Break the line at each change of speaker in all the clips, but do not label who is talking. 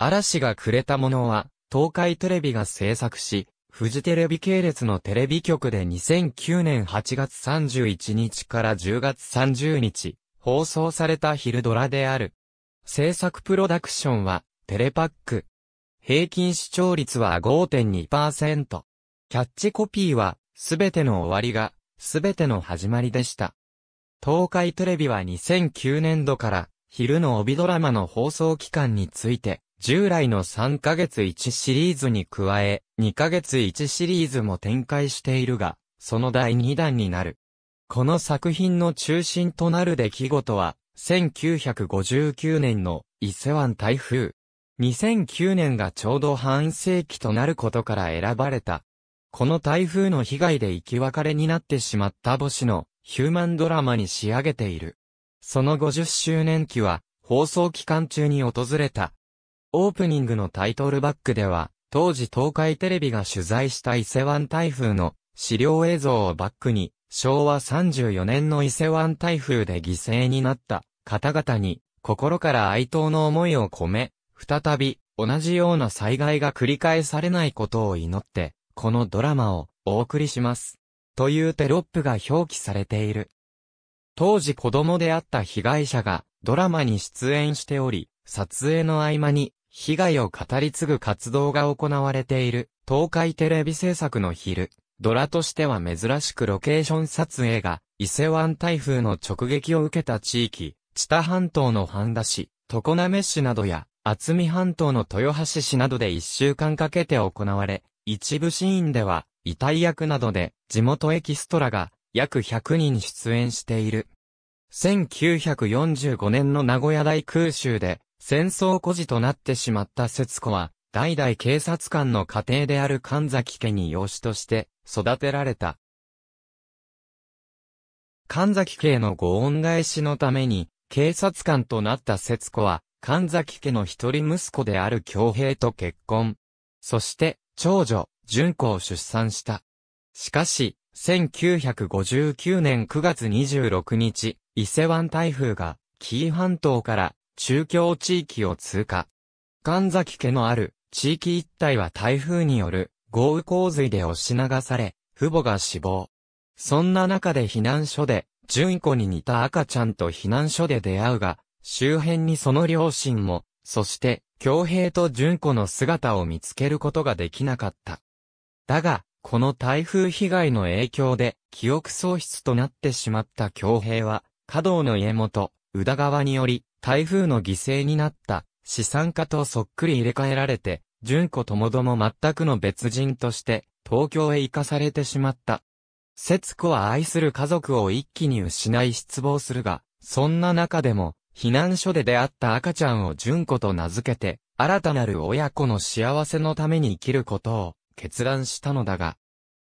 嵐がくれたものは、東海テレビが制作し、富士テレビ系列のテレビ局で2009年8月31日から10月30日、放送された昼ドラである。制作プロダクションは、テレパック。平均視聴率は5.2%。キャッチコピーは、すべての終わりが、すべての始まりでした。東海テレビは2009年度から、昼の帯ドラマの放送期間について、従来の3ヶ月1シリーズに加え、2ヶ月1シリーズも展開しているが、その第2弾になる。この作品の中心となる出来事は、1959年の伊勢湾台風。2009年がちょうど半世紀となることから選ばれた。この台風の被害で生き別れになってしまった母子のヒューマンドラマに仕上げている。その50周年期は放送期間中に訪れたオープニングのタイトルバックでは、当時東海テレビが取材した伊勢湾台風の資料映像をバックに、昭和34年の伊勢湾台風で犠牲になった方々に、心から哀悼の思いを込め、再び、同じような災害が繰り返されないことを祈って、このドラマをお送りします。というテロップが表記されている。当時子供であった被害者がドラマに出演しており、撮影の合間に被害を語り継ぐ活動が行われている、東海テレビ制作の昼、ドラとしては珍しくロケーション撮影が、伊勢湾台風の直撃を受けた地域、北半島の半田市、常滑市などや、厚見半島の豊橋市などで一週間かけて行われ、一部シーンでは、遺体役などで、地元エキストラが、約100人出演している。1945年の名古屋大空襲で、戦争孤児となってしまった節子は、代々警察官の家庭である神崎家に養子として育てられた。神崎家のご恩返しのために、警察官となった節子は、神崎家の一人息子である京平と結婚。そして、長女、純子を出産した。しかし、1959年9月26日、伊勢湾台風が、紀伊半島から中京地域を通過。神崎家のある地域一帯は台風による豪雨洪水で押し流され、父母が死亡。そんな中で避難所で、純子に似た赤ちゃんと避難所で出会うが、周辺にその両親も、そして、京平と純子の姿を見つけることができなかった。だが、この台風被害の影響で、記憶喪失となってしまった京平は、華道の家元、宇田川により、台風の犠牲になった資産家とそっくり入れ替えられて、純子ともども全くの別人として東京へ行かされてしまった。節子は愛する家族を一気に失い失望するが、そんな中でも、避難所で出会った赤ちゃんを純子と名付けて、新たなる親子の幸せのために生きることを決断したのだが、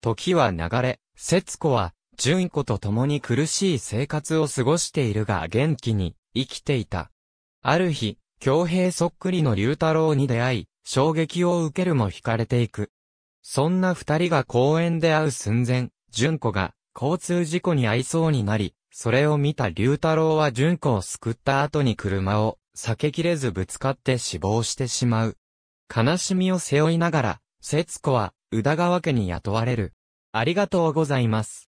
時は流れ、節子は純子と共に苦しい生活を過ごしているが元気に生きていた。ある日、京平そっくりの龍太郎に出会い、衝撃を受けるも惹かれていく。そんな二人が公園で会う寸前、純子が交通事故に遭いそうになり、それを見た龍太郎は純子を救った後に車を避けきれずぶつかって死亡してしまう。悲しみを背負いながら、節子は宇田川家に雇われる。ありがとうございます。